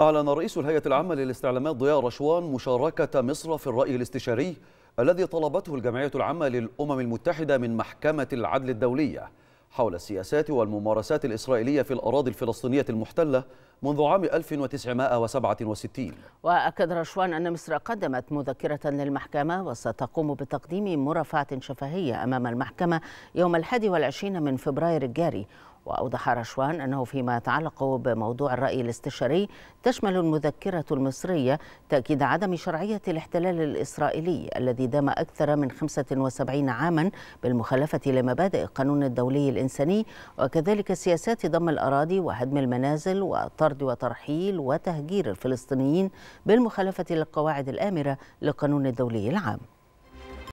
أعلن رئيس الهيئة العامة للاستعلامات ضياء رشوان مشاركة مصر في الرأي الاستشاري الذي طلبته الجمعية العامة للأمم المتحدة من محكمة العدل الدولية حول السياسات والممارسات الإسرائيلية في الأراضي الفلسطينية المحتلة منذ عام 1967 وأكد رشوان أن مصر قدمت مذكرة للمحكمة وستقوم بتقديم مرافعة شفهية أمام المحكمة يوم 21 من فبراير الجاري وأوضح رشوان أنه فيما يتعلق بموضوع الرأي الاستشاري تشمل المذكرة المصرية تأكيد عدم شرعية الاحتلال الإسرائيلي الذي دام أكثر من 75 عاما بالمخالفة لمبادئ القانون الدولي الإنساني وكذلك سياسات ضم الأراضي وهدم المنازل وطرد وترحيل وتهجير الفلسطينيين بالمخالفة للقواعد الآمرة للقانون الدولي العام